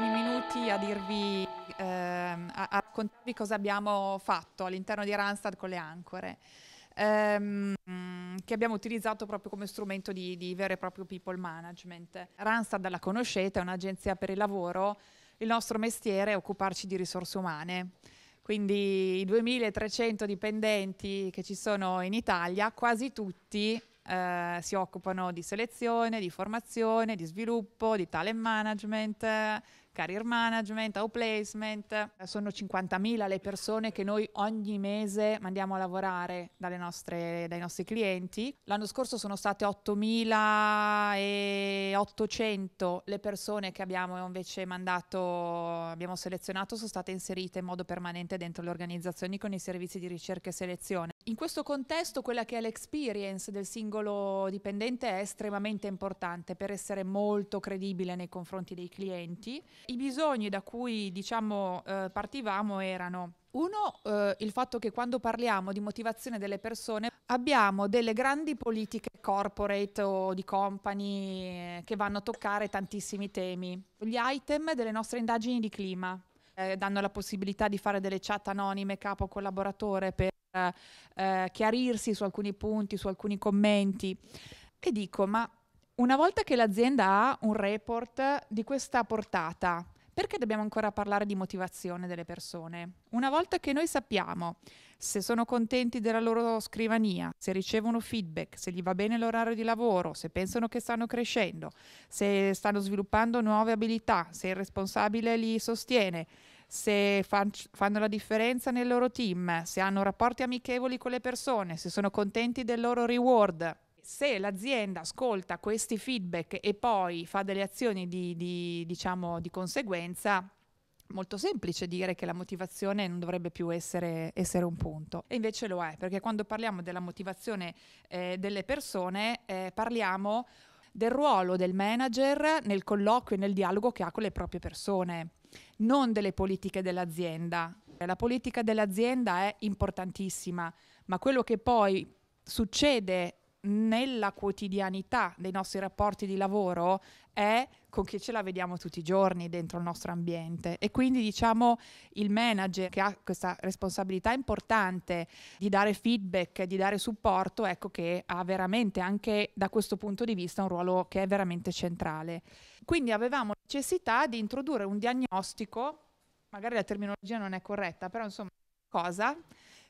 alcuni minuti a dirvi, eh, a, raccontarvi cosa abbiamo fatto all'interno di Randstad con le ancore, ehm, che abbiamo utilizzato proprio come strumento di, di vero e proprio people management. Randstad la conoscete, è un'agenzia per il lavoro, il nostro mestiere è occuparci di risorse umane. Quindi i 2300 dipendenti che ci sono in Italia, quasi tutti eh, si occupano di selezione, di formazione, di sviluppo, di talent management, career management, outplacement. Sono 50.000 le persone che noi ogni mese mandiamo a lavorare nostre, dai nostri clienti. L'anno scorso sono state 8.800 le persone che abbiamo invece mandato, abbiamo selezionato, sono state inserite in modo permanente dentro le organizzazioni con i servizi di ricerca e selezione. In questo contesto quella che è l'experience del singolo dipendente è estremamente importante per essere molto credibile nei confronti dei clienti. I bisogni da cui diciamo, eh, partivamo erano uno, eh, il fatto che quando parliamo di motivazione delle persone abbiamo delle grandi politiche corporate o di company eh, che vanno a toccare tantissimi temi. Gli item delle nostre indagini di clima eh, danno la possibilità di fare delle chat anonime capo collaboratore per eh, chiarirsi su alcuni punti, su alcuni commenti. E dico, ma una volta che l'azienda ha un report di questa portata, perché dobbiamo ancora parlare di motivazione delle persone? Una volta che noi sappiamo se sono contenti della loro scrivania, se ricevono feedback, se gli va bene l'orario di lavoro, se pensano che stanno crescendo, se stanno sviluppando nuove abilità, se il responsabile li sostiene, se fan, fanno la differenza nel loro team, se hanno rapporti amichevoli con le persone, se sono contenti del loro reward. Se l'azienda ascolta questi feedback e poi fa delle azioni di, di, diciamo, di conseguenza, molto semplice dire che la motivazione non dovrebbe più essere, essere, un punto. E invece lo è, perché quando parliamo della motivazione eh, delle persone, eh, parliamo del ruolo del manager nel colloquio e nel dialogo che ha con le proprie persone non delle politiche dell'azienda. La politica dell'azienda è importantissima, ma quello che poi succede nella quotidianità dei nostri rapporti di lavoro è con chi ce la vediamo tutti i giorni dentro il nostro ambiente e quindi diciamo il manager che ha questa responsabilità importante di dare feedback, di dare supporto, ecco che ha veramente anche da questo punto di vista un ruolo che è veramente centrale. Quindi avevamo necessità di introdurre un diagnostico, magari la terminologia non è corretta, però insomma cosa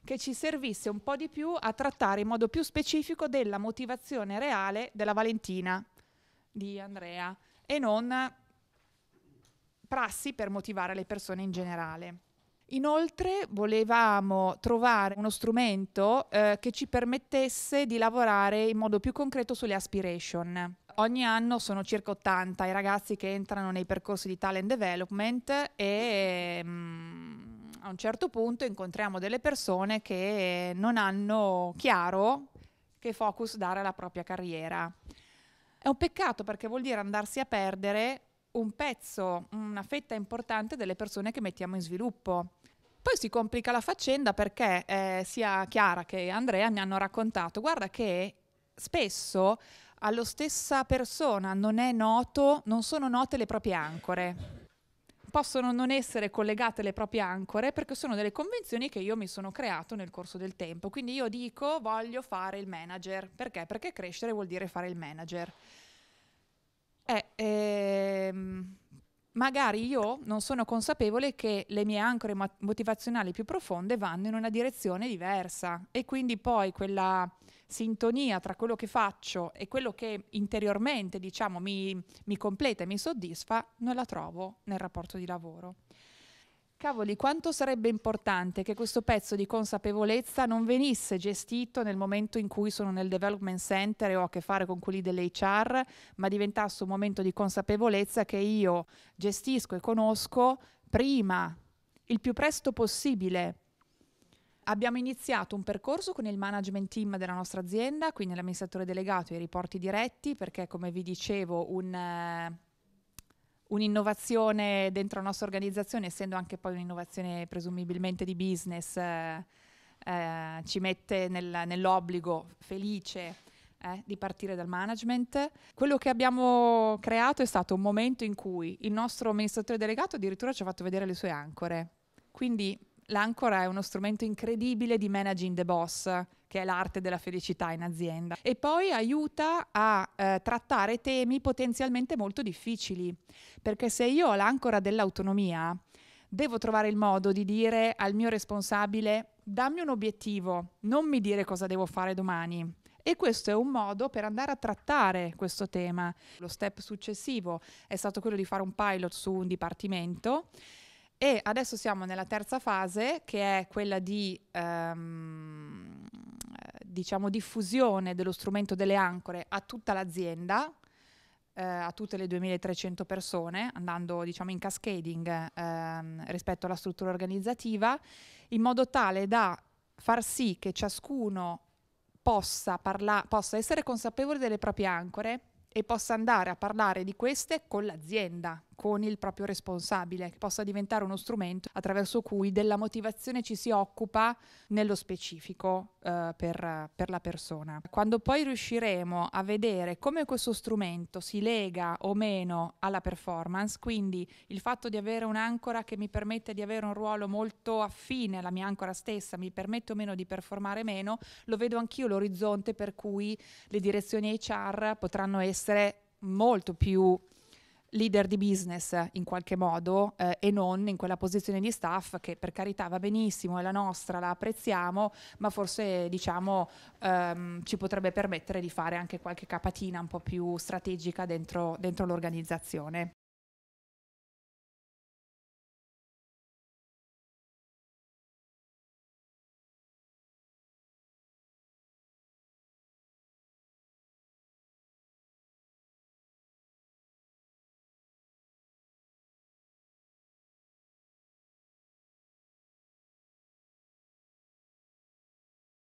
che ci servisse un po' di più a trattare in modo più specifico della motivazione reale della Valentina di Andrea e non prassi per motivare le persone in generale. Inoltre volevamo trovare uno strumento eh, che ci permettesse di lavorare in modo più concreto sulle aspiration. Ogni anno sono circa 80 i ragazzi che entrano nei percorsi di talent development e... Mm, a un certo punto incontriamo delle persone che non hanno chiaro che focus dare alla propria carriera. È un peccato perché vuol dire andarsi a perdere un pezzo, una fetta importante delle persone che mettiamo in sviluppo. Poi si complica la faccenda perché eh, sia Chiara che Andrea mi hanno raccontato, guarda che spesso alla stessa persona non, noto, non sono note le proprie ancore possono non essere collegate le proprie ancore perché sono delle convenzioni che io mi sono creato nel corso del tempo. Quindi io dico voglio fare il manager. Perché? Perché crescere vuol dire fare il manager. Eh, ehm, magari io non sono consapevole che le mie ancore motivazionali più profonde vanno in una direzione diversa e quindi poi quella sintonia tra quello che faccio e quello che interiormente diciamo mi, mi completa e mi soddisfa non la trovo nel rapporto di lavoro. Cavoli, quanto sarebbe importante che questo pezzo di consapevolezza non venisse gestito nel momento in cui sono nel development center e ho a che fare con quelli dell'HR, ma diventasse un momento di consapevolezza che io gestisco e conosco prima, il più presto possibile. Abbiamo iniziato un percorso con il management team della nostra azienda, quindi l'amministratore delegato e i riporti diretti, perché come vi dicevo un eh, un'innovazione dentro la nostra organizzazione, essendo anche poi un'innovazione presumibilmente di business, eh, eh, ci mette nel, nell'obbligo felice eh, di partire dal management. Quello che abbiamo creato è stato un momento in cui il nostro amministratore delegato addirittura ci ha fatto vedere le sue ancore. Quindi L'ancora è uno strumento incredibile di managing the boss, che è l'arte della felicità in azienda. E poi aiuta a eh, trattare temi potenzialmente molto difficili, perché se io ho l'ancora dell'autonomia, devo trovare il modo di dire al mio responsabile dammi un obiettivo, non mi dire cosa devo fare domani. E questo è un modo per andare a trattare questo tema. Lo step successivo è stato quello di fare un pilot su un dipartimento e adesso siamo nella terza fase, che è quella di ehm, eh, diciamo, diffusione dello strumento delle ancore a tutta l'azienda, eh, a tutte le 2300 persone, andando diciamo, in cascading ehm, rispetto alla struttura organizzativa, in modo tale da far sì che ciascuno possa, parla- possa essere consapevole delle proprie ancore e possa andare a parlare di queste con l'azienda, con il proprio responsabile, che possa diventare uno strumento attraverso cui della motivazione ci si occupa nello specifico eh, per, per la persona. Quando poi riusciremo a vedere come questo strumento si lega o meno alla performance, quindi il fatto di avere un'ancora che mi permette di avere un ruolo molto affine alla mia ancora stessa, mi permette o meno di performare meno, lo vedo anch'io l'orizzonte per cui le direzioni HR potranno essere molto più leader di business in qualche modo eh, e non in quella posizione di staff che per carità va benissimo, è la nostra, la apprezziamo, ma forse diciamo ehm, ci potrebbe permettere di fare anche qualche capatina un po' più strategica dentro, dentro l'organizzazione.